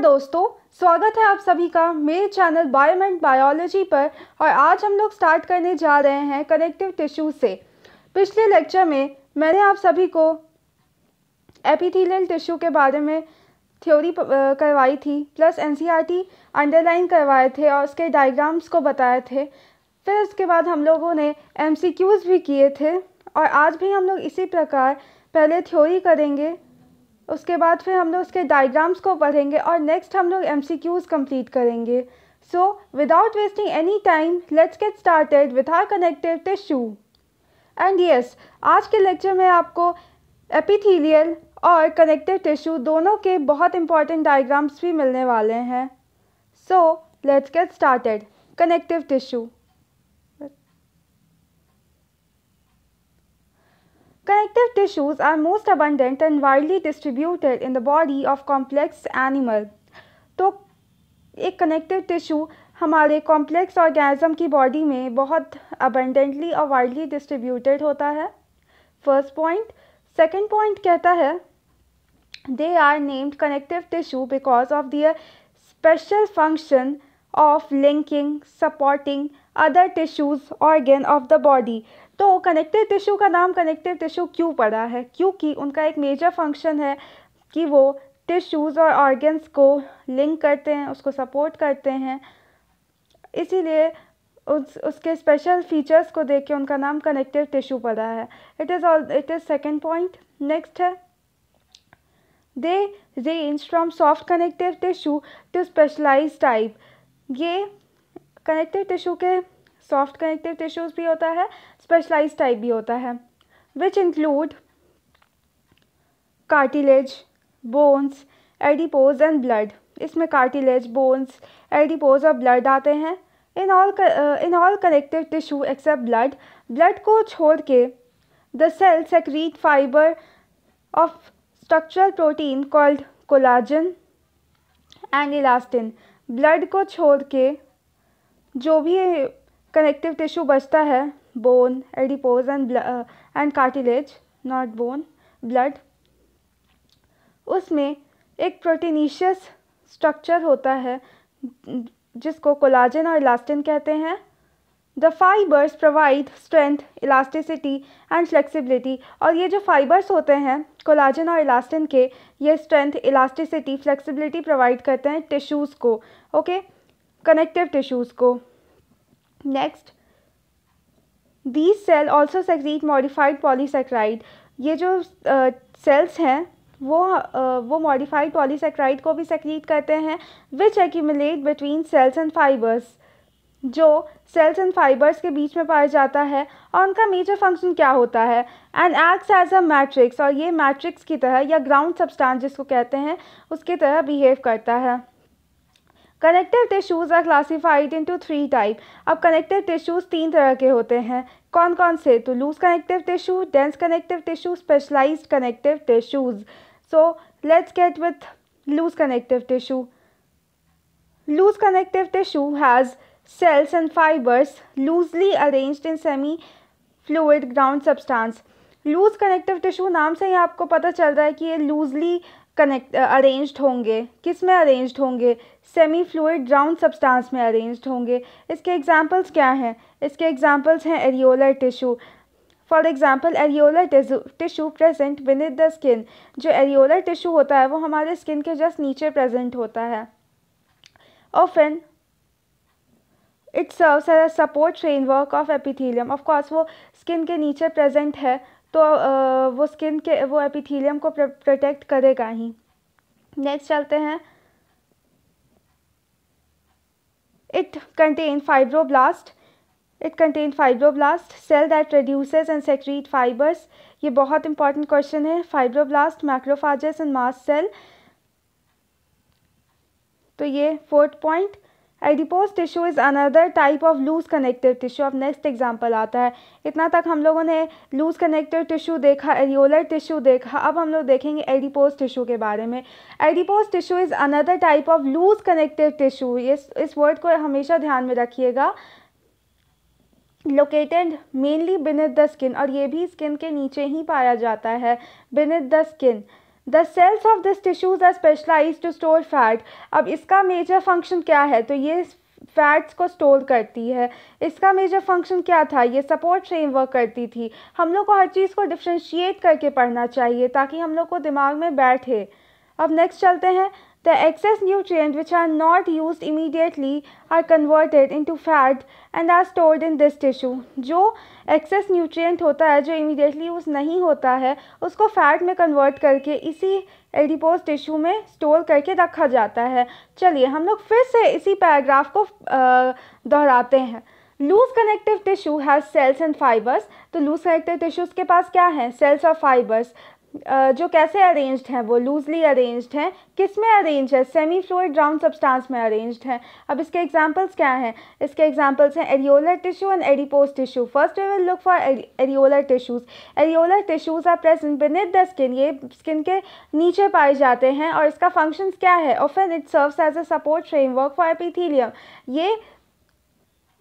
दोस्तों स्वागत है आप सभी का मेरे चैनल बायोमेंट बायोलॉजी पर और आज हम लोग स्टार्ट करने जा रहे हैं कनेक्टिव टिश्यू से पिछले लेक्चर में मैंने आप सभी को एपिथेलियल टिश्यू के बारे में थ्योरी करवाई थी प्लस एनसीईआरटी अंडरलाइन करवाए थे और उसके डायग्राम्स को बताए थे फिर उसके बाद हम लोगों ने एम भी किए थे और आज भी हम लोग इसी प्रकार पहले थ्योरी करेंगे उसके बाद फिर हम लोग उसके डायग्राम्स को पढ़ेंगे और नेक्स्ट हम लोग एम सी क्यूज़ कम्प्लीट करेंगे so without wasting any time let's get started with our connective tissue and yes आज के लेक्चर में आपको एपिथीलियल और कनेक्टिव टिश्यू दोनों के बहुत इंपॉर्टेंट डायग्राम्स भी मिलने वाले हैं so let's get started connective tissue connective tissues are most abundant and widely distributed in the body of complex animal. तो एक कनेक्टिव टिश्यू हमारे कॉम्प्लेक्स ऑर्गेनिज्म की बॉडी में बहुत अबंडेंटली और वाइडली डिस्ट्रीब्यूटेड होता है फर्स्ट पॉइंट सेकेंड पॉइंट कहता है they are named connective tissue because of their special function of linking supporting other tissues organ of the body तो कनेक्टिव टिश्यू का नाम कनेक्टिव टिश्यू क्यों पड़ा है क्योंकि उनका एक मेजर फंक्शन है कि वो टिश्यूज़ और ऑर्गन्स को लिंक करते हैं उसको सपोर्ट करते हैं इसीलिए उस उसके स्पेशल फीचर्स को देख के उनका नाम कनेक्टिव टिश्यू पड़ा है it is all it is second point next है they range from soft connective tissue to specialise type ये कनेक्टिव टिश्यू के सॉफ्ट कनेक्टिव टिश्यूज़ भी होता है स्पेशलाइज टाइप भी होता है which include cartilage bones adipose and blood इसमें कार्टिलेज बोन्स एडिपोज और ब्लड आते हैं in all in all connective tissue except blood blood को छोड़ के the cell secrete fibre of structural protein called collagen and elastin blood को छोड़ के जो भी कनेक्टिव टिश्यू बचता है bone, adipose, and, uh, and cartilage, not bone, blood. उसमें एक प्रोटीनिशियस स्ट्रक्चर होता है जिसको कोलाजन और इलास्टिन कहते हैं the fibres provide strength elasticity and flexibility और ये जो फाइबर्स होते हैं कोलाजन और इलास्टिन के ये स्ट्रेंथ इलास्टिसिटी फ्लेक्सिबिलिटी प्रोवाइड करते हैं टिश्यूज़ को ओके कनेक्टिव टिश्यूज़ को next these cell also secrete modified polysaccharide ये जो सेल्स हैं वो वो मॉडिफाइड पॉलीसेक्राइड को भी सेक्रीट करते हैं which accumulate between cells and fibres जो सेल्स एंड फाइबर्स के बीच में पाया जाता है और उनका मेजर फंक्शन क्या होता है and acts as a matrix और ये मैट्रिक्स की तरह या ग्राउंड सब्सटेंस जिसको कहते हैं उसकी तरह बिहेव करता है connective tissues are classified into three type अब कनेक्टिव टिश्यूज़ तीन तरह के होते हैं कौन कौन से तो loose connective tissue dense connective tissue specialise connective tissues so let's get with loose connective tissue loose connective tissue has cells and fibres loosely arrange in semi fluid ground substance loose connective tissue नाम से ही आपको पता चल रहा है कि ये loosely connect arranged uh, होंगे किस में अरेंज्ड होंगे सेमी फ्लूड राउंड सब्सटेंस में अरेंज्ड होंगे इसके एग्जांपल्स क्या हैं इसके एग्जांपल्स हैं areolar tissue for example areolar tissue present in the skin जो एरियोलर टिश्यू होता है वो हमारे स्किन के जस्ट नीचे प्रेजेंट होता है often its serves as a support framework of epithelium of course वो स्किन के नीचे प्रेजेंट है तो आ, वो स्किन के वो एपिथीलियम को प्रोटेक्ट करेगा ही नेक्स्ट चलते हैं it contain fibroblast it contain fibroblast cell that produce and secrete fibres ये बहुत इंपॉर्टेंट क्वेश्चन है fibroblast macrophages and mast cell तो ये fourth point adipose tissue is another type of loose connective tissue अब next example आता है इतना तक हम लोगों ने लूज़ कनेक्टिव टिश्यू देखा एरियोलर टिश्यू देखा अब हम लोग देखेंगे एडिपोज टिश्यू के बारे में adipose tissue is another type of loose connective tissue ये इस वर्ड को हमेशा ध्यान में रखिएगा located mainly beneath the skin और ये भी स्किन के नीचे ही पाया जाता है beneath the skin the cells of this tissues are specialise to store fat अब इसका मेजर फंक्शन क्या है तो ये फैट्स को स्टोर करती है इसका मेजर फंक्शन क्या था ये सपोर्ट फ्रेमवर्क करती थी हम लोग को हर चीज़ को डिफ्रेंशिएट करके पढ़ना चाहिए ताकि हम लोग को दिमाग में बैठे अब नेक्स्ट चलते हैं The excess nutrients which are not used immediately are converted into fat and are stored in this tissue. जो excess nutrient होता है जो immediately use नहीं होता है उसको fat में convert करके इसी adipose tissue में store करके रखा जाता है चलिए हम लोग फिर से इसी paragraph को दोहराते हैं loose connective tissue has cells and fibres तो लूज कनेक्टिव टिश्यूज़ के पास क्या है सेल्स और फाइबर्स जो कैसे अरेंज्ड हैं वो लूजली अरेंज्ड हैं किस में अरेंज है सेमी फ्लोइड राउंड सब्सटेंस में अरेंज्ड हैं अब इसके एग्जांपल्स क्या हैं इसके एग्जांपल्स हैं areolar tissue and adipose tissue first we will look for areolar tissues areolar tissues are present beneath the skin ये स्किन के नीचे पाए जाते हैं और इसका फंक्शन क्या है often it serves as a support framework for epithelium ये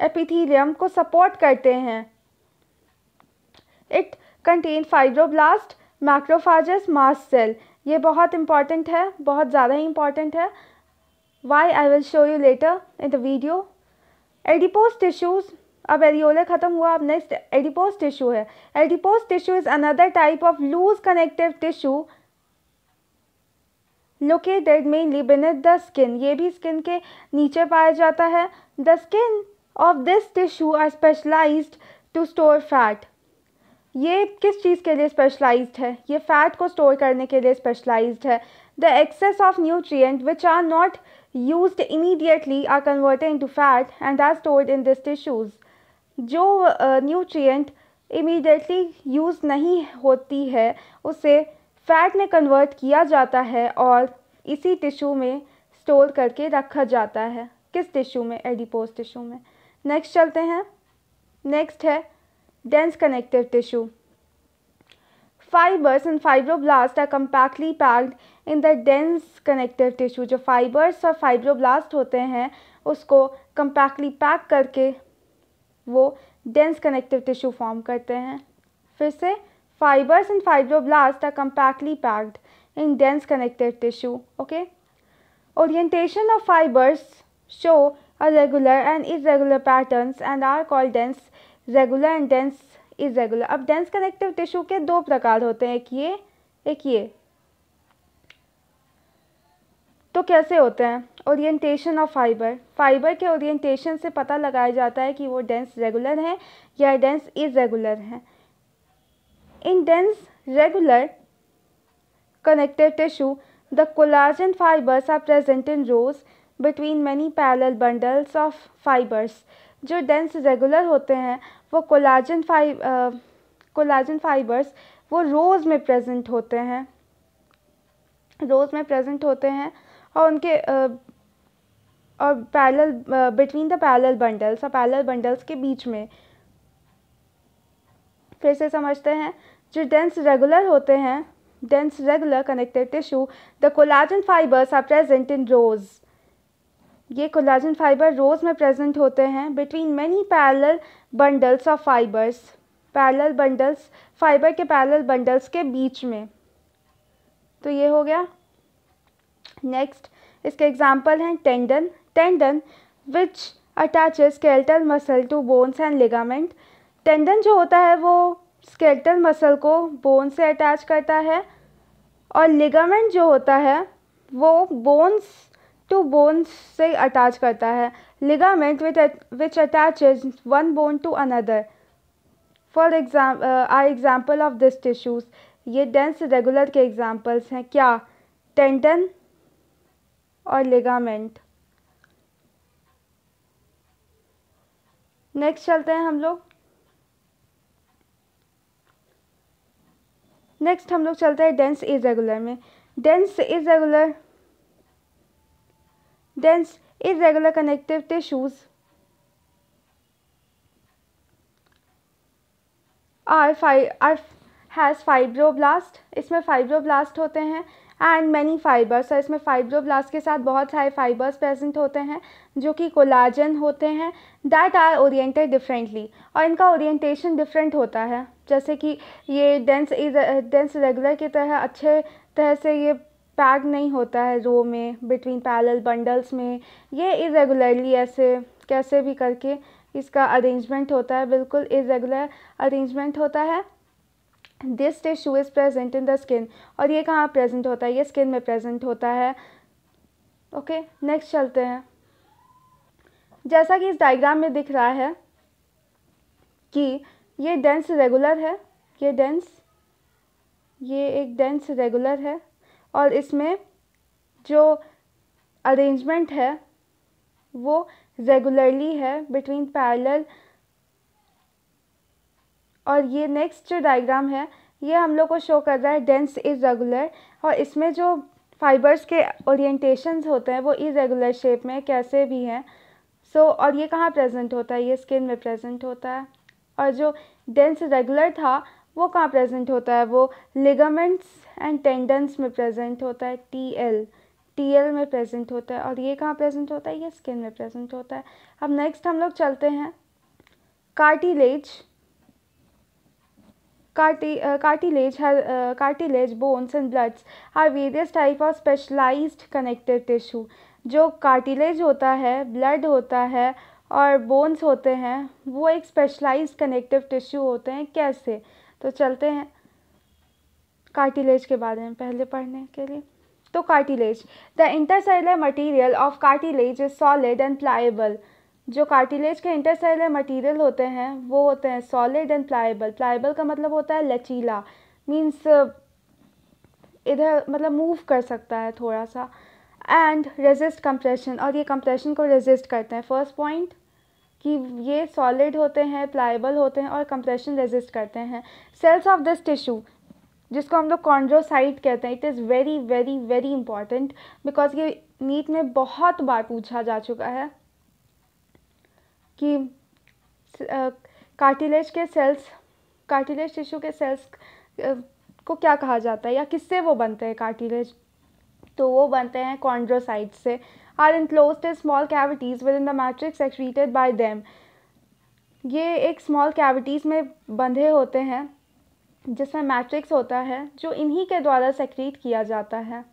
एपीथीलियम को सपोर्ट करते हैं it contain fibroblast macrophages mast cell ये बहुत इंपॉर्टेंट है बहुत ज़्यादा ही इंपॉर्टेंट है why I will show you later in the video adipose tissues अब एरियोला खत्म हुआ अब नेक्स्ट एडिपोज टिश्यू है adipose tissue is another type of loose connective tissue located mainly beneath the skin ये भी स्किन के नीचे पाया जाता है the skin of this tissue are specialised to store fat ये किस चीज़ के लिए स्पेशलाइज्ड है ये फ़ैट को स्टोर करने के लिए स्पेशलाइज्ड है the excess of nutrient which are not use immediately are converted to fat and are stored in this tissues जो न्यूट्रिएंट इमीडिएटली यूज़ नहीं होती है उसे फैट में कन्वर्ट किया जाता है और इसी टिश्यू में स्टोर करके रखा जाता है किस टिश्यू में एडिपोज टिश्यू में नेक्स्ट चलते हैं नेक्स्ट है dense connective tissue. Fibers and fibroblasts are compactly packed in the dense connective tissue. जो fibers और fibroblast होते हैं उसको compactly pack करके वो dense connective tissue form करते हैं फिर से fibers and fibroblasts are compactly packed in dense connective tissue. Okay. Orientation of fibers show a regular and irregular patterns and are called dense regular and dense irregular अब dense connective tissue के दो प्रकार होते हैं एक ये एक ये तो कैसे होते हैं ओरिएंटेशन ऑफ फाइबर फाइबर के ओरिएंटेशन से पता लगाया जाता है कि वो डेंस रेगुलर है या डेंस इरेगुलर है in dense regular connective tissue the collagen fibres are present in rows between many parallel bundles of fibres जो डेंस रेगुलर होते हैं वो कोलाजन फाइ कोलाजन फाइबर्स वो रोज़ में प्रेजेंट होते हैं रोज़ में प्रेजेंट होते हैं और उनके uh, और parallel between the parallel bundles और पैरल बंडल्स के बीच में फिर से समझते हैं जो डेंस रेगुलर होते हैं dense regular connected tissue the collagen fibres are present in rows ये कोलाजन फाइबर रोज़ में प्रेजेंट होते हैं between many parallel bundles of fibres parallel bundles fibre के पैरेलल बंडल्स के बीच में तो ये हो गया नेक्स्ट इसके एग्जाम्पल हैं tendon tendon which attaches skeletal muscle to bones and ligament tendon जो होता है वो स्केल्टल मसल को बोन से अटैच करता है और लिगामेंट जो होता है वो बोन्स टू बोन्स से अटैच करता है ligament which attach one bone to another for exam I example of this tissues ये डेंस रेगुलर के एग्जाम्पल्स हैं क्या टेंडन और लिगामेंट नेक्स्ट चलते हैं हम लोग नेक्स्ट हम लोग चलते हैं डेंस इज रेगुलर में dense irregular dense irregular connective tissues are, are has fibroblast इसमें fibroblast होते हैं एंड मैनी फाइबर्स और इसमें फाइब्रोब्लास्ट के साथ बहुत सारे फाइबर्स प्रेजेंट होते हैं जो कि कोलाजन होते हैं दैट आर ओरिएंटेड डिफरेंटली और इनका ओरिएंटेशन डिफरेंट होता है जैसे कि ये डेंस डेंस रेगुलर की तरह अच्छे तरह से ये टैग नहीं होता है रो में बिटवीन पैरल बंडल्स में ये इरेगुलरली ऐसे कैसे भी करके इसका अरेंजमेंट होता है बिल्कुल इरेगुलर अरेंजमेंट होता है this tissue is present in the skin और ये कहाँ प्रेजेंट होता है ये स्किन में प्रेजेंट होता है ओके okay, नेक्स्ट चलते हैं जैसा कि इस डायग्राम में दिख रहा है कि ये डेंस रेगुलर है ये डेंस ये एक डेंस रेगुलर है और इसमें जो अरेंजमेंट है वो रेगुलरली है बिटवीन पैरेलल और ये नेक्स्ट जो डायग्राम है ये हम लोग को शो कर रहा है डेंस इज़ रेगुलर और इसमें जो फाइबर्स के ओरिएंटेशंस होते हैं वो इरेगुलर शेप में कैसे भी हैं सो so, और ये कहाँ प्रेजेंट होता है ये स्किन में प्रेजेंट होता है और जो डेंस रेगुलर था वो कहाँ प्रेजेंट होता है वो लिगामेंट्स एंड टेंडन्स में प्रेजेंट होता है टी एल टी एल में प्रेजेंट होता है और ये कहाँ प्रेजेंट होता है ये स्किन में प्रेजेंट होता है अब नेक्स्ट हम लोग चलते हैं कार्टिलेज कार्टी कार्टिलेज है cartilage bones and bloods are various type of specialise connective tissue जो कार्टिलेज होता है ब्लड होता है और बोन्स होते हैं वो एक स्पेशलाइज्ड कनेक्टिव टिश्यू होते हैं कैसे तो चलते हैं कार्टिलेज के बारे में पहले पढ़ने के लिए तो cartilage the intercellular material of cartilage is solid and pliable जो कार्टिलेज के इंटरसेलर मटीरियल होते हैं वो होते हैं सॉलिड एंड प्लाइबल प्लाइबल का मतलब होता है लचीला मीन्स इधर मतलब मूव कर सकता है थोड़ा सा एंड रेजिस्ट कंप्रेशन और ये कंप्रेशन को रेजिस्ट करते हैं फर्स्ट पॉइंट कि ये सॉलिड होते हैं प्लाइबल होते हैं और कंप्रेशन रेजिस्ट करते हैं सेल्स ऑफ दिस टिश्यू जिसको हम लोग कॉन्ड्रोसाइट कहते हैं it is very very very important because ये नीट में बहुत बार पूछा जा चुका है कि कार्टिलेज के सेल्स कार्टिलेज टिश्यू के सेल्स को क्या कहा जाता है या किससे वो बनते हैं कार्टिलेज तो वो बनते हैं कॉन्ड्रोसाइट से are enclose in small cavities within the matrix excreted by them ये एक स्मॉल कैविटीज़ में बंधे होते हैं जिसमें मैट्रिक्स होता है जो इन्हीं के द्वारा सेक्रीट किया जाता है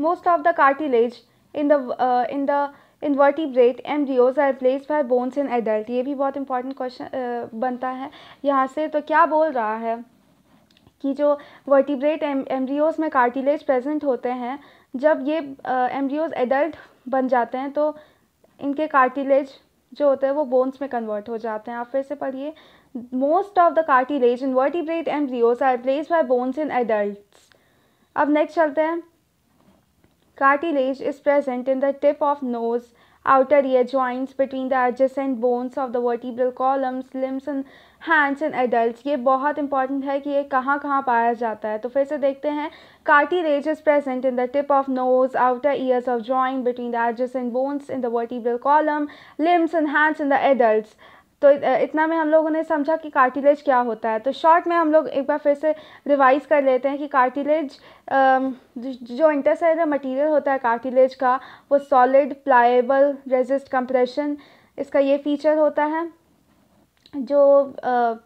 most of the cartilage in the in the invertebrate embryos are replace by bones in adult ये भी बहुत इंपॉर्टेंट क्वेश्चन uh, बनता है यहाँ से तो क्या बोल रहा है कि जो वर्टिब्रेट एम एमडीओज में कार्टिलेज प्रेजेंट होते हैं जब ये एम्ब्रियोज एडल्ट बन जाते हैं तो इनके कार्टिलेज जो होते हैं वो बोन्स में कन्वर्ट हो जाते हैं आप फिर से पढ़िए most of the cartilage in vertebrate embryos are replace by bones in adult अब नेक्स्ट चलते हैं cartilage is present in the tip of nose outer ear joints between the adjacent bones of the vertebral columns, limbs and hands and adult ये बहुत important है कि ये कहाँ कहाँ पाया जाता है तो फिर से देखते हैं cartilage is present in the tip of nose outer ears of joint between the adjust bones in the vertebral column limbs and hands in the adult तो इतना में हम लोगों ने समझा कि कार्टिलेज क्या होता है तो शॉर्ट में हम लोग एक बार फिर से रिवाइज़ कर लेते हैं कि कार्टिलेज जो इंटरसेलर मटेरियल होता है कार्टिलेज का वो सॉलिड प्लाएबल रेजिस्ट कंप्रेशन इसका ये फीचर होता है जो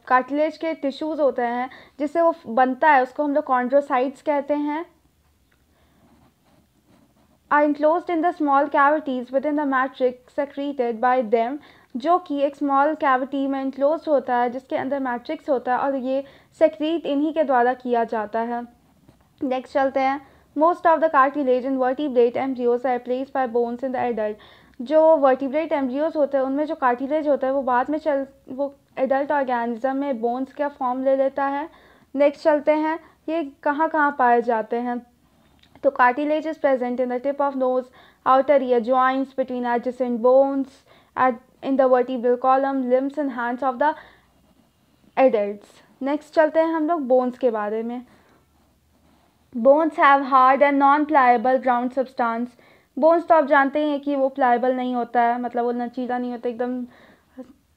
कार्टिलेज के टिश्यूज़ होते हैं जिससे वो बनता है उसको हम लोग कॉन्ड्रोसाइट्स कहते हैं are in the small cavities within the matrix secreted by them जो कि एक स्मॉल कैविटी में इंक्लोज होता है जिसके अंदर मैट्रिक्स होता है और ये सेक्रीट इन्हीं के द्वारा किया जाता है नेक्स्ट चलते हैं most of the cartilage in vertebrate embryos are place by bones in the adult जो वर्टिब्रेट एम्ब्रियोज होते हैं उनमें जो कार्टिलेज होता है वो बाद में चल वो एडल्ट ऑर्गेनिज्म में बोन्स का फॉर्म ले लेता है नेक्स्ट चलते हैं ये कहाँ कहाँ पाए जाते हैं तो cartilage is present in the tip of nose outer ear joints between adjacent bones at in the vertebral column limbs and hands of the adults next चलते हैं हम लोग बोन्स के बारे में bones have hard and non pliable ground substance bones तो आप जानते हैं कि वो प्लाइबल नहीं होता है मतलब वो नचीला नहीं होता एकदम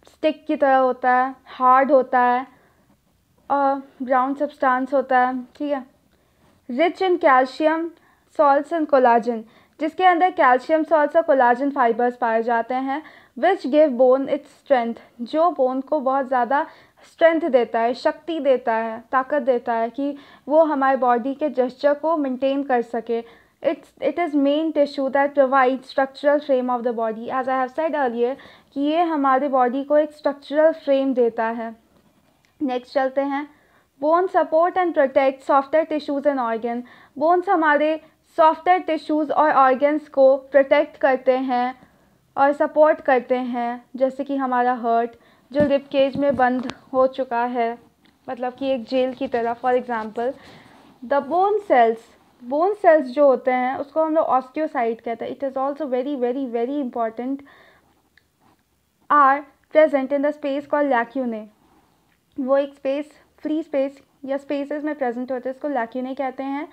स्टिक की तरह होता है हार्ड होता है और ग्राउंड सब्सटेंस होता है ठीक है rich in calcium salts and collagen जिसके अंदर कैल्शियम सॉल्ट्स और कोलाजन फाइबर्स पाए जाते हैं which give bone its strength जो बोन को बहुत ज़्यादा स्ट्रेंथ देता है शक्ति देता है ताकत देता है कि वो हमारे बॉडी के जस्चर को मेंटेन कर सके its it is main tissue that provide structural frame of the body as I have said earlier कि ये हमारे बॉडी को एक स्ट्रक्चरल फ्रेम देता है नेक्स्ट चलते हैं bone support and protect software tissues and organ bones हमारे सॉफ्टवेयर टिश्यूज़ और ऑर्गन्स को प्रोटेक्ट करते हैं और सपोर्ट करते हैं जैसे कि हमारा हर्ट जो रिप केज में बंद हो चुका है मतलब कि एक जेल की तरह for example the bone cells bone cells जो होते हैं उसको हम लोग ऑस्टियोसाइट कहते हैं it is also very very very important are present in the space call lacunae वो एक स्पेस फ्री स्पेस या स्पेसेस में प्रेजेंट होते हैं इसको लैक्यूने कहते हैं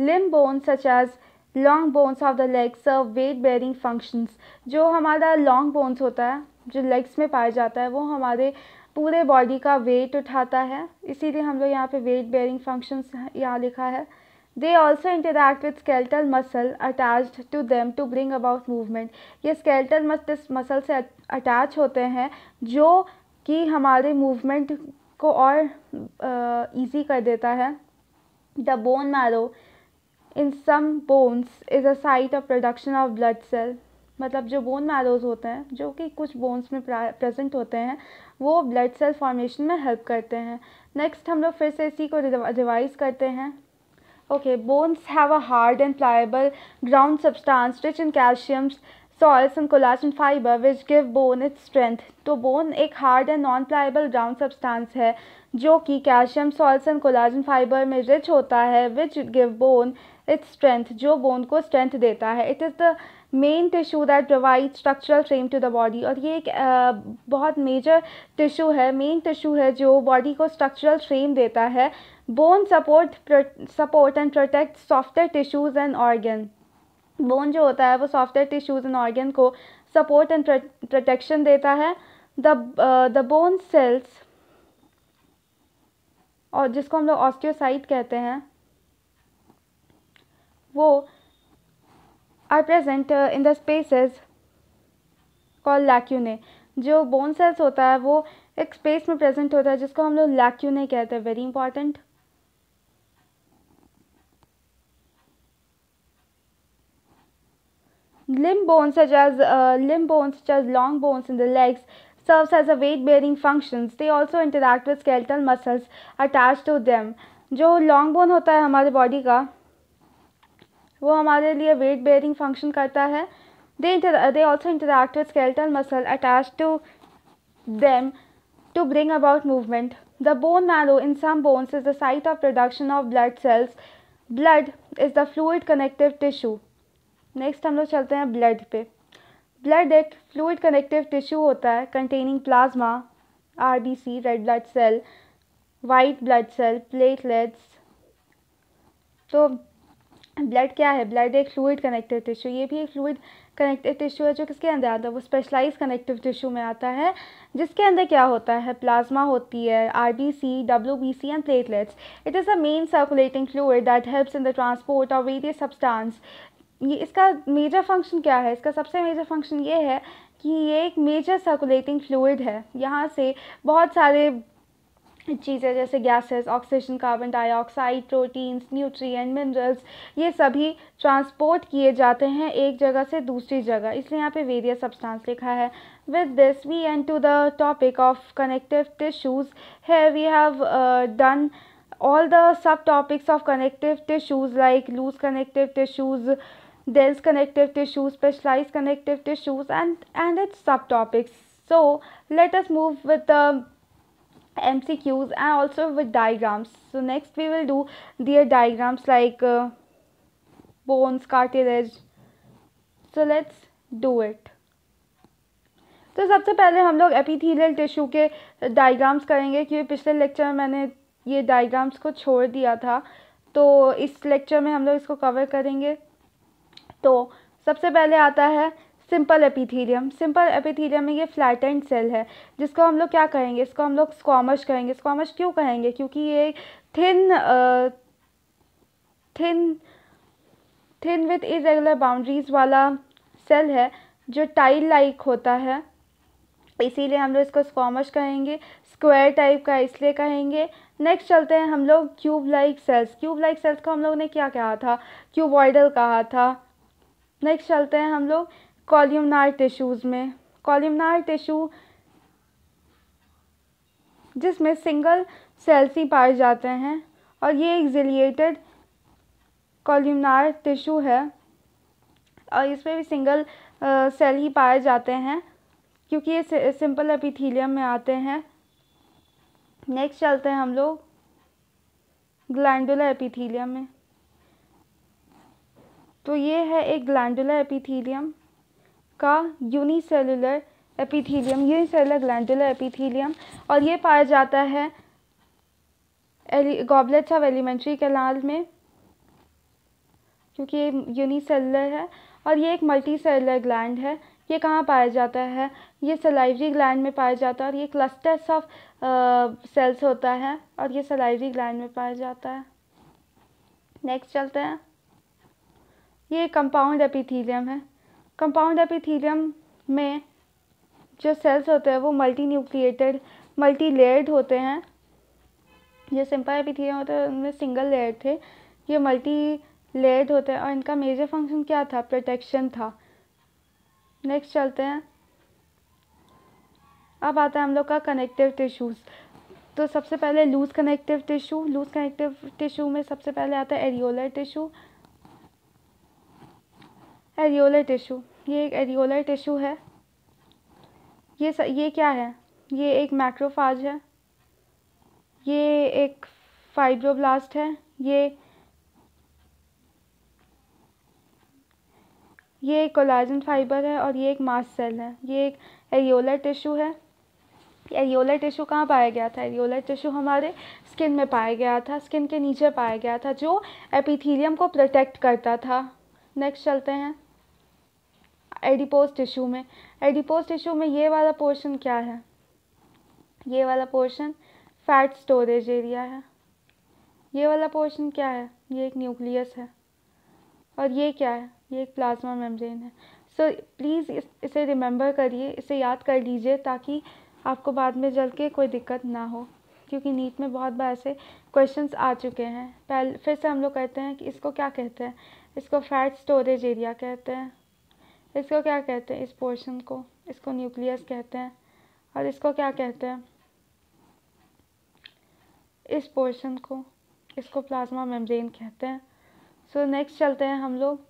limb bone such as long bones of the legs serve weight bearing functions जो हमारा लॉन्ग बोन्स होता है जो लेग्स में पाया जाता है वो हमारे पूरे बॉडी का वेट उठाता है इसीलिए हम लोग यहाँ पे वेट बेयरिंग फंक्शंस यहाँ लिखा है they also interact with skeletal muscle attached to them to bring about movement ये स्केल्टल मसल से अटैच होते हैं जो कि हमारे मूवमेंट को और ईजी कर देता है the bone marrow in some bones is a site of production of blood cell मतलब जो बोन मैरोज होते हैं जो कि कुछ बोन्स में प्रेजेंट होते हैं वो ब्लड सेल फॉर्मेशन में हेल्प करते हैं नेक्स्ट हम लोग फिर से इसी को रिवाइज करते हैं okay bones have a hard and pliable ground substance rich in calciums salts and collagen fibre which give bone its strength तो बोन एक hard and non pliable ground substance है जो कि calcium salts and collagen fibre में rich होता है which give bone its strength जो bone को स्ट्रेंथ देता है it is the main tissue that provide structural frame to the body और ये एक आ, बहुत मेजर टिश्यू है मेन टिश्यू है जो बॉडी को स्ट्रक्चरल फ्रेम देता है bone support support and protect software tissues and organ bone जो होता है वो सॉफ्टवेयर टिश्यूज़ एंड ऑर्गन को सपोर्ट एंड प्रोटेक्शन देता है द द बोन सेल्स और जिसको हम लोग ऑस्टियोसाइट कहते हैं वो are present in the spaces call lacunae जो बोन सेल्स होता है वो एक स्पेस में प्रेजेंट होता है जिसको हम लोग लैक्यूने कहते हैं very important limb bones as limb bones as long bones in the legs serves as a weight bearing functions they also interact with skeletal muscles attach to them जो long bone होता है हमारे body का वो हमारे लिए weight bearing function करता है they they also interact with skeletal muscle attach to them to bring about movement the bone marrow in some bones is the site of production of blood cells blood is the fluid connective tissue next हम लोग चलते हैं blood पे blood एक fluid connective tissue होता है containing plasma R B C red blood cell white blood cell platelets तो blood क्या है ब्लड एक फ्लूड कनेक्टिव टिश्यू ये भी एक फ्लूड कनेक्टिव टिश्यू है जो किसके अंदर आता है वो स्पेशलाइज कनेक्टिव टिश्यू में आता है जिसके अंदर क्या होता है प्लाज्मा होती है R B C W B C and platelets it is a main circulating fluid that helps in the transport of various substance ये इसका मेजर फंक्शन क्या है इसका सबसे मेजर फंक्शन ये है कि ये एक मेजर सर्कुलेटिंग फ्लूड है यहाँ से बहुत सारे चीज़ें जैसे gases oxygen carbon dioxide proteins nutrient minerals ये सभी ट्रांसपोर्ट किए जाते हैं एक जगह से दूसरी जगह इसलिए यहाँ पे वेरियस सब्सटेंस लिखा है with this we end to the topic of connective tissues है we have done all the sub topics of connective tissues like loose connective tissues dense connective tissues specialise connective tissues and and it's sub topics so let us move with the MCQs and also with diagrams. So next we will do their diagrams like uh, bones, cartilage. So let's do it. तो सबसे पहले हम लोग epithelial tissue के diagrams करेंगे क्योंकि पिछले lecture में मैंने ये डायग्राम्स को छोड़ दिया था तो इस लेक्चर में हम लोग इसको कवर करेंगे तो सबसे पहले आता है सिंपल एपिथीलियम सिंपल एपिथीलियम में ये फ्लैट एंड सेल है जिसको हम लोग क्या कहेंगे इसको हम लोग स्कॉमश कहेंगे स्कॉमश क्यों कहेंगे क्योंकि ये thin thin thin with irregular boundaries वाला सेल है जो टाइल लाइक होता है इसीलिए हम लोग इसको स्कॉमश कहेंगे स्क्वायर टाइप का इसलिए कहेंगे नेक्स्ट चलते हैं हम लोग cube like cells cube like cells को हम लोग ने क्या कहा था क्यूबॉइडल कहा था नेक्स्ट चलते हैं हम लोग कॉल्यूमनार टिश्यूज़ में कॉल्यूमनार टिश्यू जिसमें सिंगल सेल्स ही पाए जाते हैं और ये एक्जिलिएटेड कॉल्यूमनार टिश्यू है और इसमें भी सिंगल सेल ही पाए जाते हैं क्योंकि ये सिंपल एपिथीलियम में आते हैं नेक्स्ट चलते हैं हम लोग ग्लैंडुलर एपिथीलियम में तो ये है एक ग्लैंडुलर एपिथीलियम का unicellular epithelium unicellular glandular epithelium और ये पाया जाता है गॉबलेट्स ऑफ एलिमेंट्री कैनाल में क्योंकि ये यूनिसेलुलर है और ये एक मल्टी सेलुलर ग्लैंड है ये कहाँ पाया जाता है ये सलाइवरी ग्लैंड में पाया जाता है और ये क्लस्टर्स ऑफ सेल्स होता है और ये सलाइवरी ग्लैंड में पाया जाता है नेक्स्ट चलते हैं ये कंपाउंड एपिथीलियम है कंपाउंड एपिथीलियम में जो सेल्स होते हैं वो मल्टी न्यूक्लिएटेड मल्टी लेयर्ड होते हैं जो सिंपल एपिथीलियम होते हैं उनमें सिंगल लेयर थे ये मल्टी लेयर्ड होते हैं और इनका मेजर फंक्शन क्या था प्रोटेक्शन था नेक्स्ट चलते हैं अब आता है हम लोग का कनेक्टिव टिश्यूज़ तो सबसे पहले loose connective tissue loose connective tissue में सबसे पहले आता है एरियोलर टिश्यू एरियोलर टिश्यू ये एक एरियोलर टिश्यू है ये स, ये क्या है ये एक मैक्रोफाज है ये एक फाइब्रोब्लास्ट है ये ये एक कोलाजन फाइबर है और ये एक मास सेल है ये एक एरियोलर टिश्यू है एरियोलर टिश्यू कहाँ पाया गया था एरियोलर टिश्यू हमारे स्किन में पाया गया था स्किन के नीचे पाया गया था जो एपिथीलियम को प्रोटेक्ट करता था नेक्स्ट चलते हैं एडिपोज टिश्यू में एडिपोज टिश्यू में ये वाला पोर्शन क्या है ये वाला पोर्शन फैट स्टोरेज एरिया है ये वाला पोर्शन क्या है ये एक न्यूक्लियस है और ये क्या है ये एक प्लाज्मा मेम्ब्रेन है सो so, प्लीज़ इस, इसे रिमेंबर करिए इसे याद कर लीजिए ताकि आपको बाद में जल के कोई दिक्कत ना हो क्योंकि नीट में बहुत बार ऐसे क्वेश्चंस आ चुके हैं पहले फिर से हम लोग कहते हैं कि इसको क्या कहते हैं इसको फैट स्टोरेज एरिया कहते हैं इसको क्या कहते हैं इस पोर्शन को इसको न्यूक्लियस कहते हैं और इसको क्या कहते हैं इस पोर्शन को इसको प्लाज्मा मेम्ब्रेन कहते हैं सो so, नेक्स्ट चलते हैं हम लोग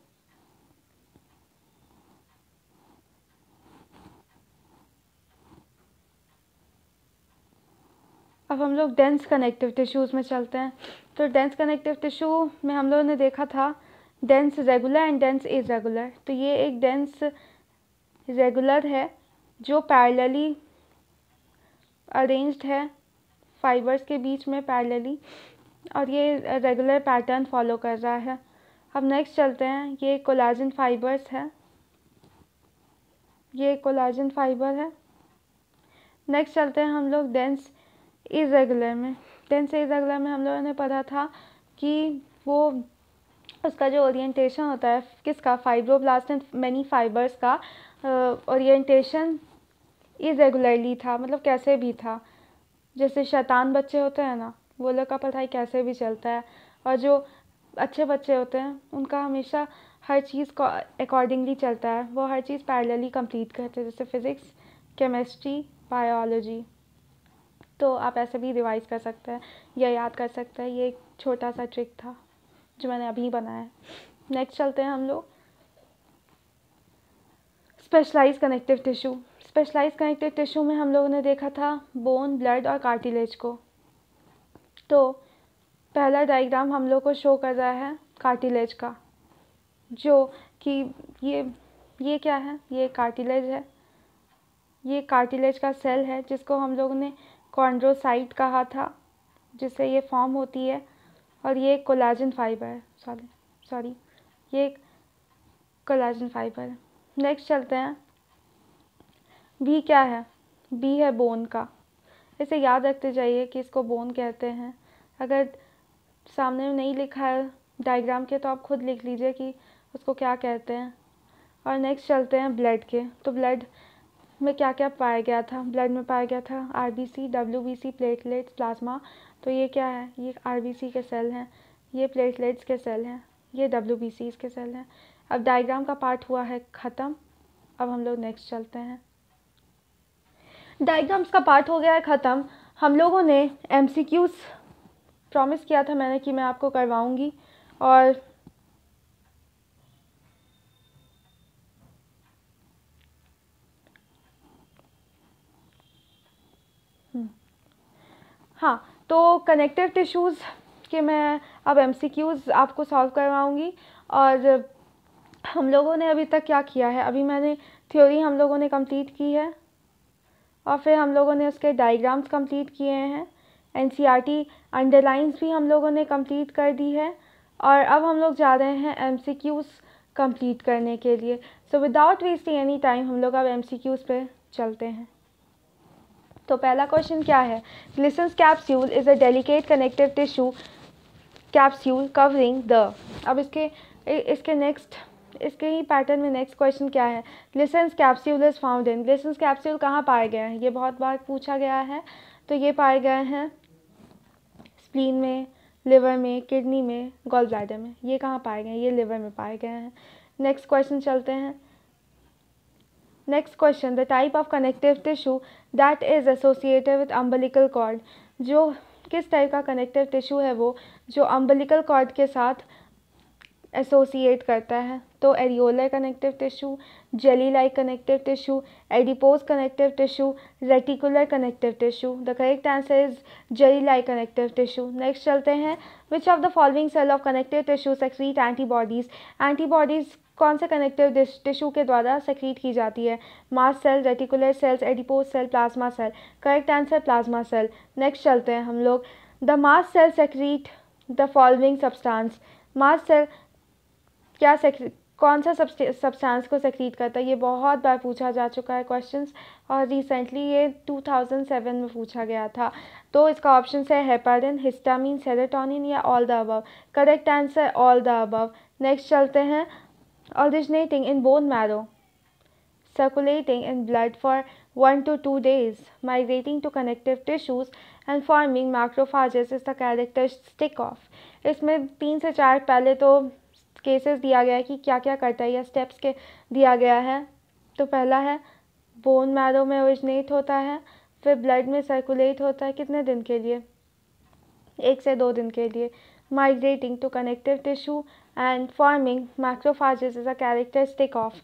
अब हम लोग डेंस कनेक्टिव टिश्यूज़ में चलते हैं तो डेंस कनेक्टिव टिश्यू में हम लोगों ने देखा था dense regular and dense irregular तो ये एक डेंस रेगुलर है जो पैरेलली अरेंज्ड है फाइबर्स के बीच में पैरेलली और ये रेगुलर पैटर्न फॉलो कर रहा है अब नेक्स्ट चलते हैं ये कोलाजन फाइबर्स है ये कोलाजन फाइबर है नेक्स्ट चलते हैं हम लोग डेंस इरेगुलर में डेंस इरेगुलर में हम लोगों ने पढ़ा था कि वो उसका जो ओरिएंटेशन होता है किसका फाइब्रोब्लास्ट एंड मैनी फाइबर्स का ओरिएंटेशन इरेगुलरली था मतलब कैसे भी था जैसे शैतान बच्चे होते हैं ना वो लोग का पढ़ाई कैसे भी चलता है और जो अच्छे बच्चे होते हैं उनका हमेशा हर चीज़ को अकॉर्डिंगली चलता है वो हर चीज़ पैरेलली कंप्लीट करते हैं जैसे फिज़िक्स केमिस्ट्री बायोलॉजी तो आप ऐसे भी रिवाइज़ कर सकते हैं या याद कर सकते हैं ये एक छोटा सा ट्रिक था जो मैंने अभी बनाया है नेक्स्ट चलते हैं हम लोग specialise connective tissue specialise connective tissue में हम लोगों ने देखा था बोन ब्लड और कार्टिलेज को तो पहला डायग्राम हम लोग को शो कर रहा है कार्टिलेज का जो कि ये ये क्या है ये कार्टिलेज है ये कार्टिलेज का सेल है जिसको हम लोगों ने कॉन्ड्रोसाइट कहा था जिससे ये फॉर्म होती है और ये कोलाजन फाइबर है सॉरी सॉरी ये कोलाजन फाइबर है नेक्स्ट चलते हैं बी क्या है बी है बोन का इसे याद रखते जाइए कि इसको बोन कहते हैं अगर सामने में नहीं लिखा है डायग्राम के तो आप खुद लिख लीजिए कि उसको क्या कहते हैं और नेक्स्ट चलते हैं ब्लड के तो ब्लड में क्या क्या पाया गया था ब्लड में पाया गया था आरबीसी डब्ल्यूबीसी प्लेटलेट्स प्लाज्मा तो ये क्या है ये आर के सेल हैं ये प्लेटलेट्स के सेल हैं ये डब्ल्यू के सेल हैं अब डायग्राम का पार्ट हुआ है ख़त्म अब हम लोग नेक्स्ट चलते हैं डायग्राम्स का पार्ट हो गया है ख़त्म हम लोगों ने एम प्रॉमिस किया था मैंने कि मैं आपको करवाऊँगी और हम्म। हाँ तो कनेक्टिव टिश्यूज़ के मैं अब एम आपको सॉल्व करवाऊँगी और हम लोगों ने अभी तक क्या किया है अभी मैंने थ्योरी हम लोगों ने कंप्लीट की है और फिर हम लोगों ने उसके डायग्राम्स कंप्लीट किए हैं N C R T underlines भी हम लोगों ने कंप्लीट कर दी है और अब हम लोग जा रहे हैं एम सी क्यूज़ कंप्लीट करने के लिए so without wasting any time हम लोग अब एम सी क्यूज़ पर चलते हैं तो पहला क्वेश्चन क्या है Glisson's capsule is a delicate connective tissue capsule covering the अब इसके इसके नेक्स्ट इसके ही पैटर्न में नेक्स्ट क्वेश्चन क्या है Glisson's capsule is found in Glisson's capsule कहाँ पाए गए हैं ये बहुत बार पूछा गया है तो ये पाए गए हैं स्प्लीन में लिवर में किडनी में गॉल ब्लैडर में ये कहाँ पाए गए हैं ये लिवर में पाए गए हैं नेक्स्ट क्वेश्चन चलते हैं next question the type of connective tissue that is associated with umbilical cord जो किस टाइप का कनेक्टिव टिश्यू है वो जो अम्बलिकल कॉर्ड के साथ एसोसिएट करता है तो areolar connective tissue jelly like connective tissue adipose connective tissue reticular connective tissue the correct answer is jelly like connective tissue next चलते हैं which of the following cell of connective tissue secrete antibodies antibodies कौन से connective tissue के द्वारा secrete की जाती है mast cell reticular cells adipose cell plasma cell correct answer plasma cell next चलते हैं हम लोग the mast cell secrete the following substance mast cell क्या कौन सा सब्सटेंस को सेक्रीट करता है ये बहुत बार पूछा जा चुका है क्वेश्चंस और रिसेंटली ये 2007 में पूछा गया था तो इसका ऑप्शन है हेपारिन हिस्टामिन सेरेटोनिन या all the above correct answer all the above next चलते हैं originating in bone marrow, circulating in blood for one to two days, migrating to connective tissues and forming macrophages is the characteristic of. इसमें तीन से चार पहले तो cases दिया गया है कि क्या क्या करता है या स्टेप्स के दिया गया है तो पहला है बोन मैरो में ओरिजिनेट होता है फिर ब्लड में सर्कुलेट होता है कितने दिन के लिए एक से दो दिन के लिए migrating to connective tissue and forming macrophages is a characteristic of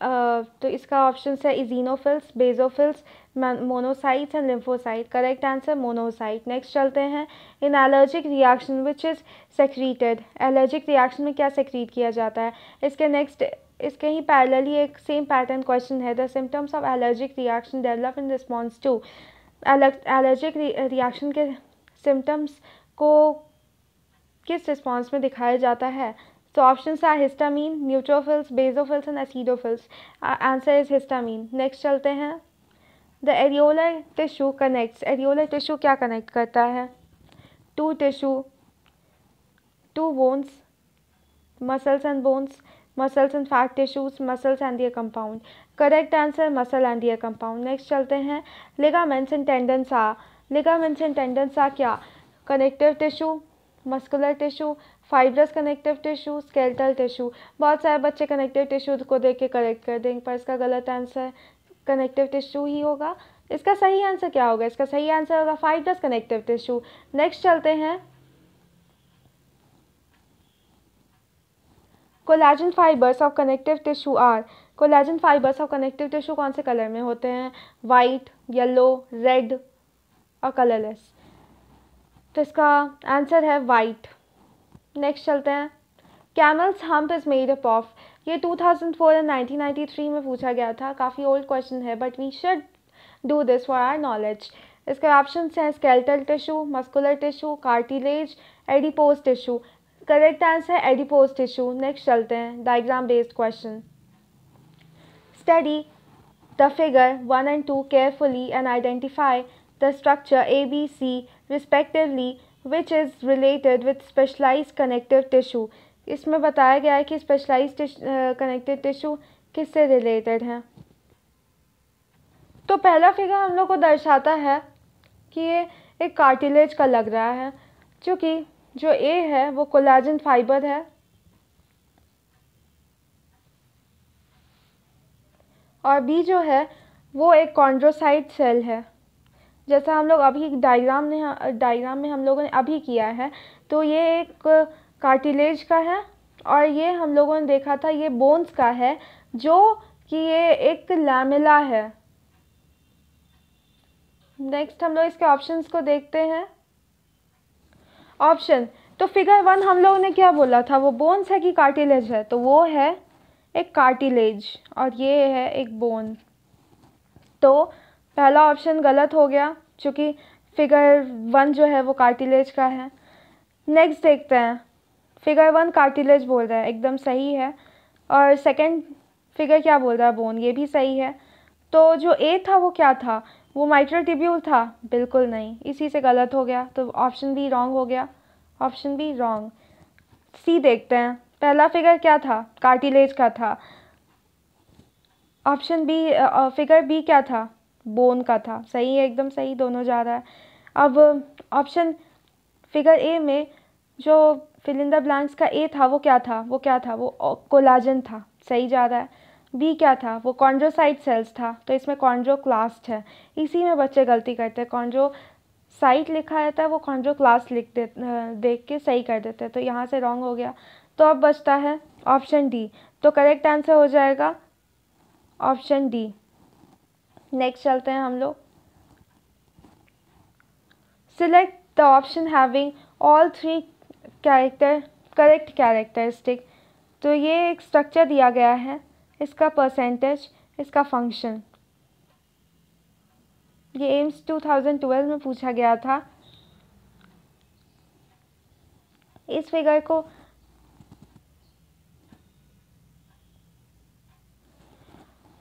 uh, तो इसका ऑप्शन है eosinophils basophils monocytes and lymphocyte correct answer monocyte next चलते हैं in allergic reaction which is secreted allergic reaction में क्या सेक्रीट किया जाता है इसके नेक्स्ट इसके ही ही एक सेम पैटर्न क्वेश्चन है the symptoms of allergic reaction develop in response to allergic reaction के सिम्टम्स को किस रिस्पॉन्स में दिखाया जाता है तो option ah histamine neutrophils basophils and acidophils answer is histamine next चलते हैं the areolar tissue connect areolar tissue क्या कनेक्ट करता है to tissue to bones muscles and bones muscles and fat tissues muscles and their compound correct answer muscle and their compound next चलते हैं ligaments and tendons ah ligaments and tendons ah क्या connective tissue muscular tissue fibrous connective tissue skeletal tissue बहुत सारे बच्चे connective tissue को देख के correct कर देंगे पर इसका गलत आंसर कनेक्टिव टिश्यू ही होगा इसका सही आंसर क्या होगा इसका सही आंसर होगा फाइब्रस कनेक्टिव टिश्यू नेक्स्ट चलते हैं collagen fibres of connective tissue are collagen fibres of connective tissue कौन से कलर में होते हैं वाइट येलो रेड और कलरलेस तो इसका आंसर है वाइट नेक्स्ट चलते हैं camel's hump is made up of ये 2004 एंड नाइनटीन में पूछा गया था काफ़ी ओल्ड क्वेश्चन है but we should do this for our knowledge इसके ऑप्शन हैं skeletal tissue muscular tissue cartilage adipose tissue correct answer है एडिपोज टिशू नेक्स्ट चलते हैं diagram based question study the figure one and two carefully and identify the structure A B C respectively which is related with specialized connective tissue इसमें बताया गया है कि specialise connective tissue किससे related हैं तो पहला फिगर हम लोग को दर्शाता है कि ये एक कार्टिलेज का लग रहा है क्योंकि जो ए है वो कोलाजन फाइबर है और बी जो है वो एक कॉन्ड्रोसाइट सेल है जैसा हम लोग अभी डायग्राम ने डायग्राम में हम लोगों ने अभी किया है तो ये एक कार्टिलेज का है और ये हम लोगों ने देखा था ये बोन्स का है जो कि ये एक लैमिला है नेक्स्ट हम लोग इसके ऑप्शंस को देखते हैं ऑप्शन तो फिगर वन हम लोगों ने क्या बोला था वो बोन्स है कि कार्टिलेज है तो वो है एक कार्टिलेज और ये है एक बोन तो पहला ऑप्शन गलत हो गया चूँकि फिगर वन जो है वो कार्टिलेज का है नेक्स्ट देखते हैं फिगर वन कार्टिलेज बोल रहा है एकदम सही है और सेकंड फिगर क्या बोल रहा है बोन ये भी सही है तो जो ए था वो क्या था वो माइट्रल टिब्यूल था बिल्कुल नहीं इसी से गलत हो गया तो ऑप्शन बी रॉन्ग हो गया ऑप्शन बी रॉन्ग सी देखते हैं पहला फिगर क्या था कार्टिलेज का था ऑप्शन बी फिगर बी क्या था बोन का था सही है एकदम सही दोनों जा रहा है अब ऑप्शन फिगर ए में जो फिलिंदा इन ब्लैंक्स का ए था वो क्या था वो क्या था वो कोलाजन था सही जा रहा है बी क्या था वो कॉन्ड्रोसाइट सेल्स था तो इसमें कॉन्ड्रो क्लास्ट है इसी में बच्चे गलती करते हैं कॉन्ड्रो साइट लिखा रहता है वो कॉन्ड्रो क्लास्ट लिख दे देख के सही कर देते हैं तो यहाँ से रॉन्ग हो गया तो अब बचता है ऑप्शन डी तो करेक्ट आंसर हो जाएगा ऑप्शन डी नेक्स्ट चलते हैं हम लोग select the option having all three character correct characteristic तो ये एक स्ट्रक्चर दिया गया है इसका परसेंटेज इसका फंक्शन ये एम्स 2012 में पूछा गया था इस फिगर को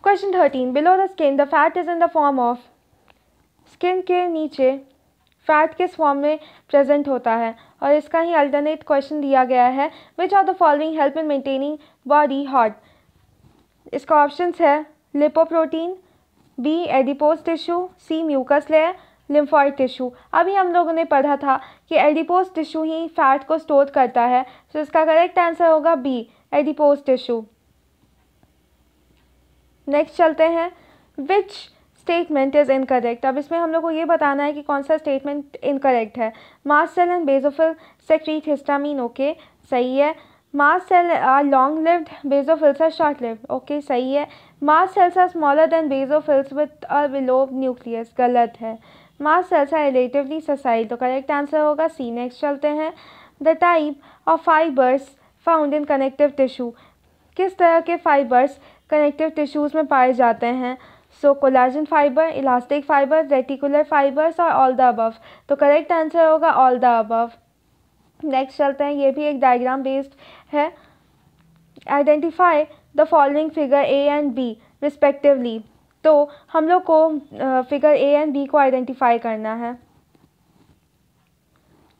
question thirteen below the skin the fat is in the form of skin के नीचे फैट किस फॉर्म में प्रेजेंट होता है और इसका ही अल्टरनेट क्वेश्चन दिया गया है which are the following help in maintaining body heart इसका ऑप्शंस है lipoprotein B adipose tissue C mucus layer lymphoid tissue अभी हम लोगों ने पढ़ा था कि एडिपोज टिश्यू ही फैट को स्टोर करता है तो इसका करेक्ट आंसर होगा बी एडिपोज टिश्यू नेक्स्ट चलते हैं विच स्टेटमेंट इज़ इनकरेक्ट अब इसमें हम लोग को ये बताना है कि कौन सा स्टेटमेंट इनकरेक्ट है mast cell and basophil secrete histamine okay सही है mast cell are long lived basophils are short lived okay सही है mast cells are smaller than basophils with a विलो न्यूक्लियस गलत है mast cells are relatively sessile तो correct answer होगा C next चलते हैं the type of fibres found in connective tissue किस तरह के फाइबर्स कनेक्टिव टिश्यूज़ में पाए जाते हैं so collagen fibre elastic fibre reticular fibres और ऑल द अबव तो करेक्ट आंसर होगा ऑल द अबव नेक्स्ट चलते हैं ये भी एक डायग्राम बेस्ड है identify the following figure A and B respectively तो हम लोग को फिगर ए एंड बी को आइडेंटिफाई करना है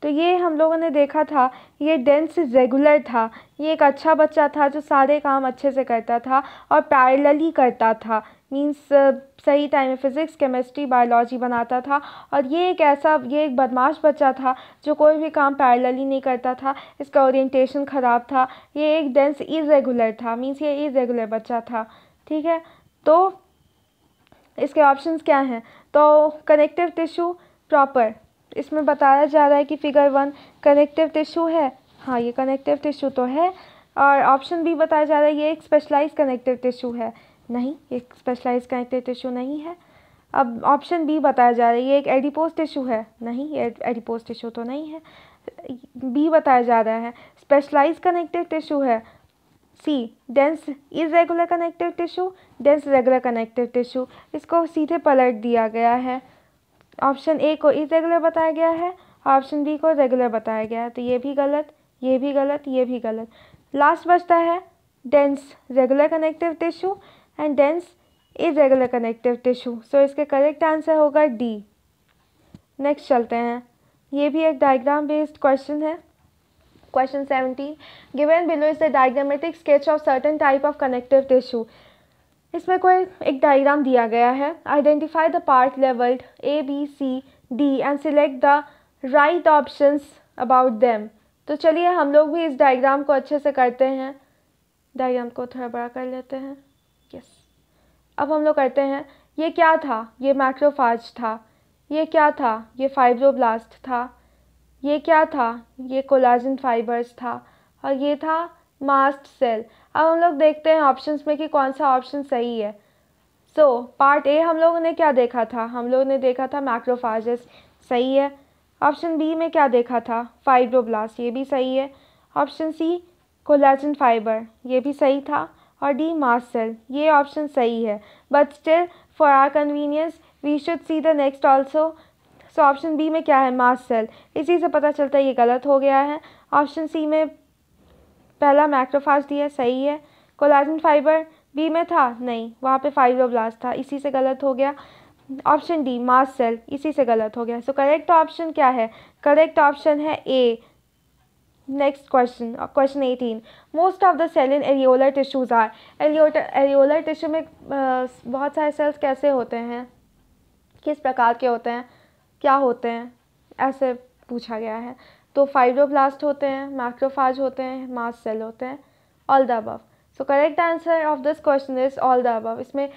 तो ये हम लोगों ने देखा था ये डेंस रेगुलर था ये एक अच्छा बच्चा था जो सारे काम अच्छे से करता था और पैरेलली करता था मीन्स सही टाइम में फ़िज़िक्स केमिस्ट्री बायोलॉजी बनाता था और ये एक ऐसा ये एक बदमाश बच्चा था जो कोई भी काम पैरेलली नहीं करता था इसका ओरिएंटेशन ख़राब था ये एक डेंस इरेगुलर था मीन्स ये इरेगुलर बच्चा था ठीक है तो इसके ऑप्शंस क्या हैं तो कनेक्टिव टिश्यू प्रॉपर इसमें बताया जा रहा है कि फिगर वन कनेक्टिव टिश्यू है हाँ ये कनेक्टिव टिश्यू तो है और ऑप्शन बी बताया जा रहा है ये एक स्पेशलाइज कनेक्टिव टिश्यू है नहीं एक स्पेशलाइज कनेक्टिव टिश्यू नहीं है अब ऑप्शन बी बताया जा रहा है ये एक एडिपोज टिश्यू है नहीं ये एडिपोज टिश्यू तो नहीं है बी बताया जा रहा है स्पेशलाइज कनेक्टिव टिश्यू है C dense irregular connective tissue dense regular connective tissue इसको सीधे पलट दिया गया है ऑप्शन ए को इरेगुलर बताया गया है ऑप्शन बी को रेगुलर बताया गया है तो ये भी गलत ये भी गलत ये भी गलत लास्ट बचता है dense regular connective tissue and dense irregular connective tissue so इसके करेक्ट आंसर होगा डी नेक्स्ट चलते हैं ये भी एक डायग्राम बेस्ड क्वेश्चन है question seventeen given below is the diagrammatic sketch of certain type of connective tissue इसमें कोई एक डायग्राम दिया गया है identify the part labelled A B C D and select the right options about them तो चलिए हम लोग भी इस डायग्राम को अच्छे से करते हैं डायग्राम को थोड़ा बड़ा कर लेते हैं यस अब हम लोग करते हैं ये क्या था ये मैक्रोफाज था ये क्या था ये फाइब्रोब्लास्ट था ये क्या था ये कोलाजन फाइबर्स था और ये था मास्ट सेल अब हम लोग देखते हैं ऑप्शंस में कि कौन सा ऑप्शन सही है सो पार्ट ए हम लोगों ने क्या देखा था हम लोगों ने देखा था मैक्रोफाजेस सही है ऑप्शन बी में क्या देखा था फाइब्रोब्लास्ट ये भी सही है ऑप्शन सी कोलेजन फाइबर ये भी सही था और डी मास सेल ये ऑप्शन सही है but still for our convenience we should see the next also so option B में क्या है मास सेल इसी से पता चलता है ये गलत हो गया है ऑप्शन सी में पहला मैक्रोफाज दिया सही है कोलाजन फाइबर बी में था नहीं वहाँ पे फाइब्रोब्लास्ट था इसी से गलत हो गया ऑप्शन डी मास सेल इसी से गलत हो गया सो करेक्ट ऑप्शन क्या है करेक्ट ऑप्शन है A next question question eighteen most of the cell in areolar tissues are एरियोटर एरियोलर टिश्यू में बहुत सारे सेल्स कैसे होते हैं किस प्रकार के होते हैं क्या होते हैं ऐसे पूछा गया है तो फाइब्रोब्लास्ट होते हैं मैक्रोफाज होते हैं मास सेल होते हैं all the above so correct answer of this question is all the above इसमें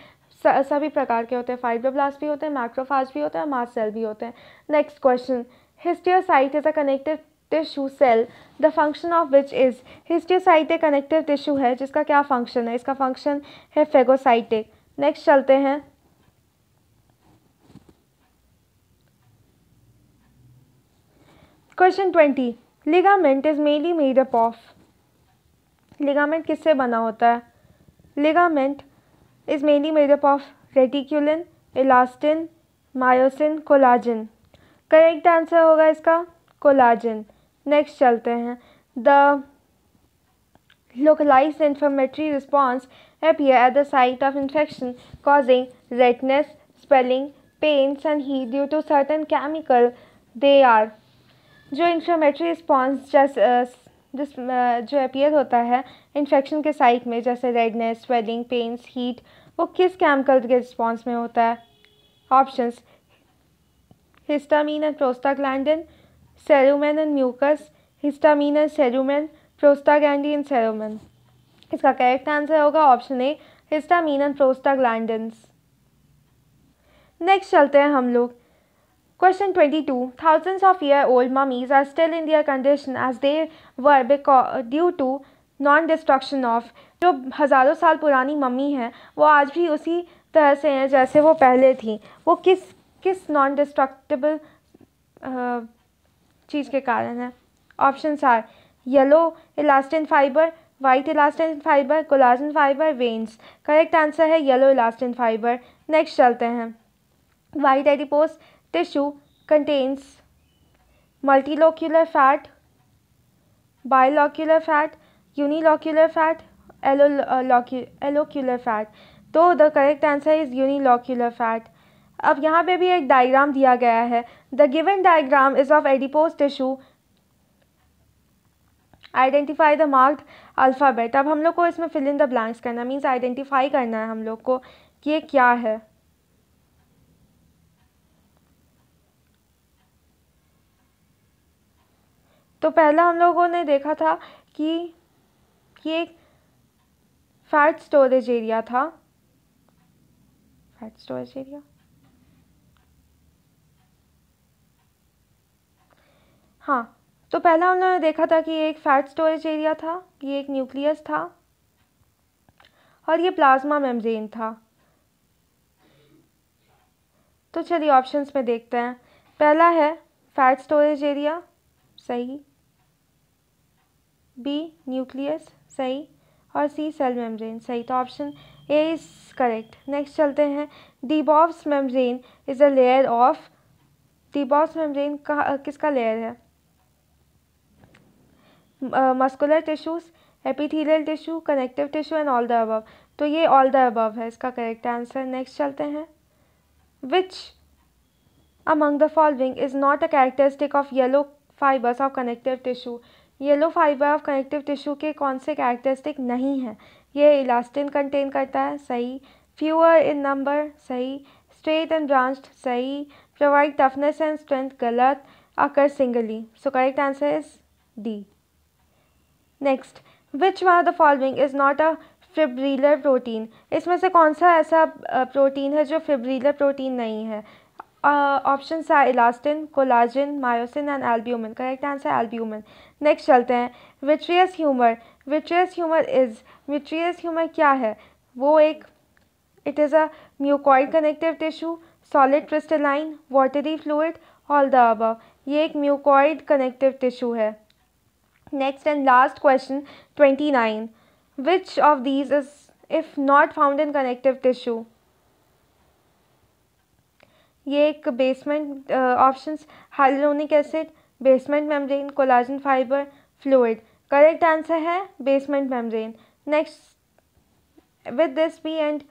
सभी प्रकार के होते हैं फाइब्रोब्लास्ट भी होते हैं मैक्रोफाज भी होते हैं मास सेल भी होते हैं next question histiocyte is a connective tissue cell the function of which is histiocyte एक कनेक्टिव टिश्यू है जिसका क्या फंक्शन है इसका फंक्शन है फेगोसाइटिक नेक्स्ट चलते हैं question twenty ligament is mainly made up of ligament किससे बना होता है ligament is mainly made up of reticulin elastin myosin collagen correct answer होगा इसका कोलाजिन नेक्स्ट चलते हैं the localise inflammatory response appear at the site of infection causing redness swelling pains and heat due to certain chemical they are जो inflammatory response जैस जिस जो appear होता है इन्फेक्शन के साइट में जैसे रेडनेस स्वेलिंग पेन्स हीट वो किस केमिकल के रिस्पॉन्स में होता है options histamine and prostaglandin cerumen and mucus histamine and cerumen prostaglandin and इसका करेक्ट आंसर होगा option A histamine and prostaglandins next चलते हैं हम लोग Question 22. Thousands of year old mummies are still in their condition as they were because, due to non destruction of जो हज़ारों साल पुरानी मम्मी हैं वो आज भी उसी तरह से हैं जैसे वो पहले थी वो किस किस नॉन डिस्ट्रक्टेबल चीज़ के कारण है option are yellow elastin fibre white elastin fibre collagen fibre veins correct answer है येलो इलास्टिन फाइबर नेक्स्ट चलते हैं white adipose tissue contains multilocular fat, bilocular fat, unilocular fat, allocular fat. तो the correct answer is unilocular fat अब यहाँ पे भी एक diagram दिया गया है the given diagram is of adipose tissue identify the marked alphabet अब हम लोग को इसमें फिल इन द ब्लैंक्स करना मीन्स आइडेंटिफाई करना है हम लोग को कि ये क्या है तो पहला हम लोगों ने देखा था कि ये एक फैट स्टोरेज एरिया था फैट स्टोरेज एरिया हाँ तो पहला हम लोगों ने देखा था कि ये एक फैट स्टोरेज एरिया था ये एक न्यूक्लियस था और ये प्लाज्मा मेम्ब्रेन था तो चलिए ऑप्शंस में देखते हैं पहला है फैट स्टोरेज एरिया सही बी न्यूक्लियस सही और सी सेल मेम्ब्रेन सही तो option A is correct next चलते हैं डीबॉब्स membrane is a layer of डीबॉब्स मेम्ब्रेन का किसका लेयर है muscular tissues epithelial tissue connective tissue and all the above तो ये ऑल द अबव है इसका करेक्ट आंसर नेक्स्ट चलते हैं which among the following is not a characteristic of yellow fibres of connective tissue yellow fibre of connective tissue के कौन से characteristic नहीं हैं ये इलास्टिन कंटेन करता है सही फ्यूअर इन नंबर सही स्ट्रेट एंड ब्रांच्ड सही प्रोवाइड टफनेस एंड स्ट्रेंथ गलत occur singly so correct answer is D next which one of the following is not a fibrillar protein इसमें से कौन सा ऐसा प्रोटीन है जो फिब्रीलर प्रोटीन नहीं है ऑप्शन सा elastin collagen myosin and albumin correct answer albumin next चलते हैं vitreous humour vitreous humour is vitreous humour क्या है वो एक it is a mucoid connective tissue solid crystalline watery fluid all the above ये एक म्यूकॉइड कनेक्टिव टिश्यू है next and last question twenty nine which of these is if not found in connective tissue ये एक basement options hyaluronic acid basement membrane collagen fibre fluid correct answer है basement membrane next with this we end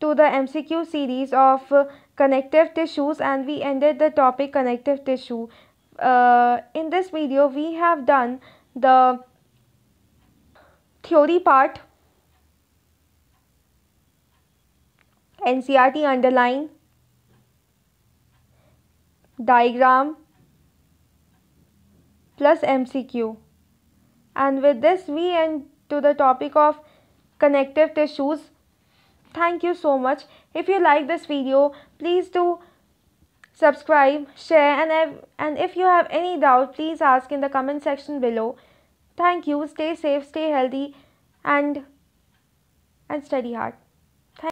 to the M C Q series of connective tissues and we ended the topic connective tissue in this video we have done the theory part N C R T underline diagram plus MCQ. And with this we end to the topic of connective tissues. Thank you so much. If you like this video, please do subscribe, share and, if, and if you have any doubt, please ask in the comment section below. Thank you. Stay safe, stay healthy and, and study hard.